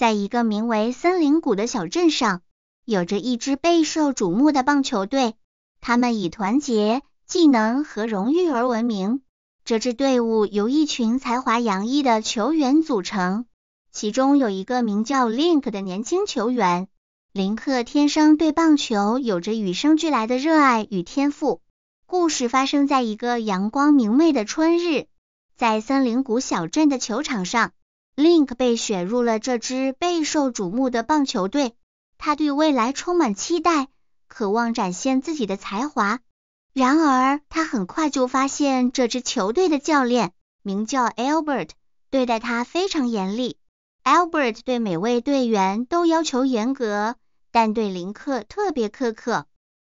在一个名为森林谷的小镇上，有着一支备受瞩目的棒球队。他们以团结、技能和荣誉而闻名。这支队伍由一群才华洋溢的球员组成，其中有一个名叫林 k 的年轻球员。林克天生对棒球有着与生俱来的热爱与天赋。故事发生在一个阳光明媚的春日，在森林谷小镇的球场上。Link 被选入了这支备受瞩目的棒球队，他对未来充满期待，渴望展现自己的才华。然而，他很快就发现，这支球队的教练名叫 Albert，对待他非常严厉。Albert 对每位队员都要求严格，但对林克特别苛刻，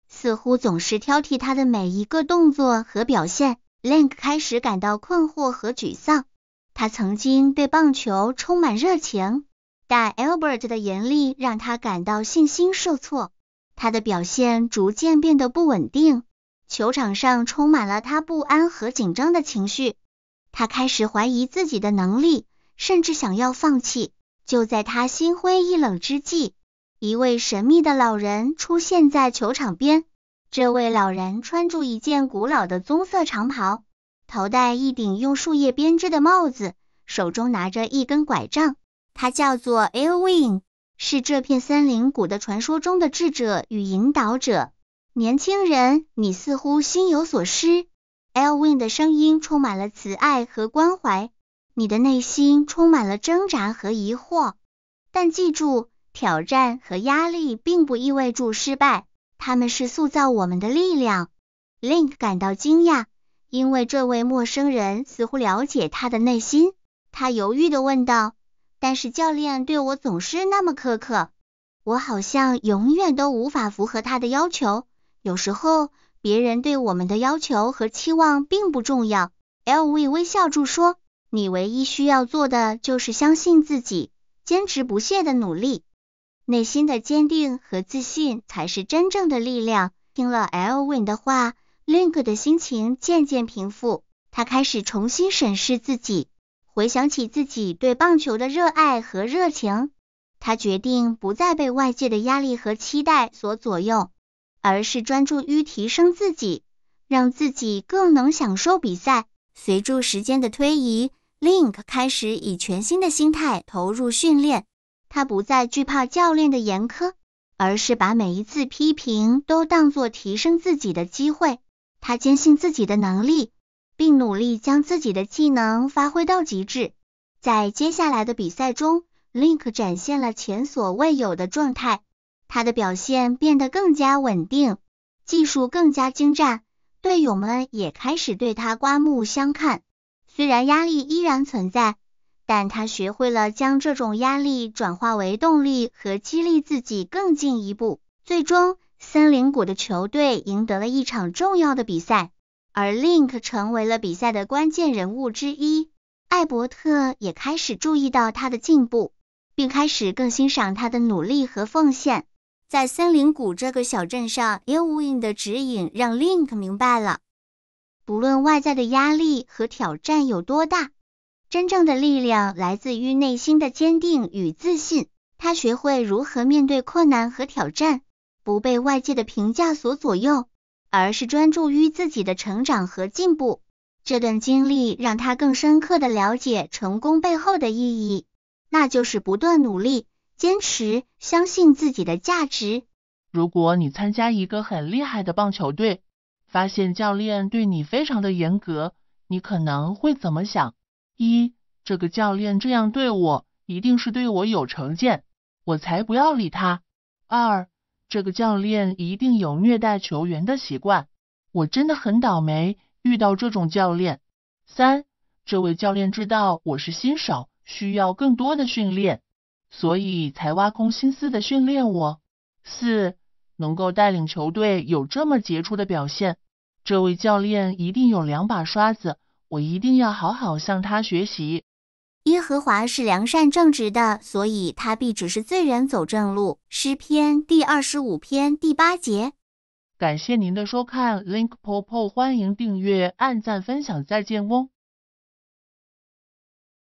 似乎总是挑剔他的每一个动作和表现。Link 开始感到困惑和沮丧。他曾经对棒球充满热情，但 Albert 的严厉让他感到信心受挫。他的表现逐渐变得不稳定，球场上充满了他不安和紧张的情绪。他开始怀疑自己的能力，甚至想要放弃。就在他心灰意冷之际，一位神秘的老人出现在球场边。这位老人穿着一件古老的棕色长袍。头戴一顶用树叶编织的帽子，手中拿着一根拐杖。他叫做 Elwin，是这片森林谷的传说中的智者与引导者。年轻人，你似乎心有所失。Elwin 的声音充满了慈爱和关怀。你的内心充满了挣扎和疑惑。但记住，挑战和压力并不意味着失败，他们是塑造我们的力量。Link 感到惊讶。因为这位陌生人似乎了解他的内心，他犹豫地问道：“但是教练对我总是那么苛刻，我好像永远都无法符合他的要求。”有时候，别人对我们的要求和期望并不重要。L V 微笑住说：“你唯一需要做的就是相信自己，坚持不懈的努力，内心的坚定和自信才是真正的力量。”听了 L V 的话。Link 的心情渐渐平复，他开始重新审视自己，回想起自己对棒球的热爱和热情。他决定不再被外界的压力和期待所左右，而是专注于提升自己，让自己更能享受比赛。随着时间的推移，Link 开始以全新的心态投入训练。他不再惧怕教练的严苛，而是把每一次批评都当作提升自己的机会。他坚信自己的能力，并努力将自己的技能发挥到极致。在接下来的比赛中，Link 展现了前所未有的状态，他的表现变得更加稳定，技术更加精湛，队友们也开始对他刮目相看。虽然压力依然存在，但他学会了将这种压力转化为动力和激励自己更进一步。最终。森林谷的球队赢得了一场重要的比赛，而 Link 成为了比赛的关键人物之一。艾伯特也开始注意到他的进步，并开始更欣赏他的努力和奉献。在森林谷这个小镇上烟 w i n 的指引让 Link 明白了，不论外在的压力和挑战有多大，真正的力量来自于内心的坚定与自信。他学会如何面对困难和挑战。不被外界的评价所左右，而是专注于自己的成长和进步。这段经历让他更深刻的了解成功背后的意义，那就是不断努力、坚持、相信自己的价值。如果你参加一个很厉害的棒球队，发现教练对你非常的严格，你可能会怎么想？一，这个教练这样对我，一定是对我有成见，我才不要理他。二。这个教练一定有虐待球员的习惯，我真的很倒霉遇到这种教练。三，这位教练知道我是新手，需要更多的训练，所以才挖空心思的训练我。四，能够带领球队有这么杰出的表现，这位教练一定有两把刷子，我一定要好好向他学习。耶和华是良善正直的，所以他必指示罪人走正路。诗篇第二十五篇第八节。感谢您的收看，Link Po Po，欢迎订阅、按赞、分享。再见，哦。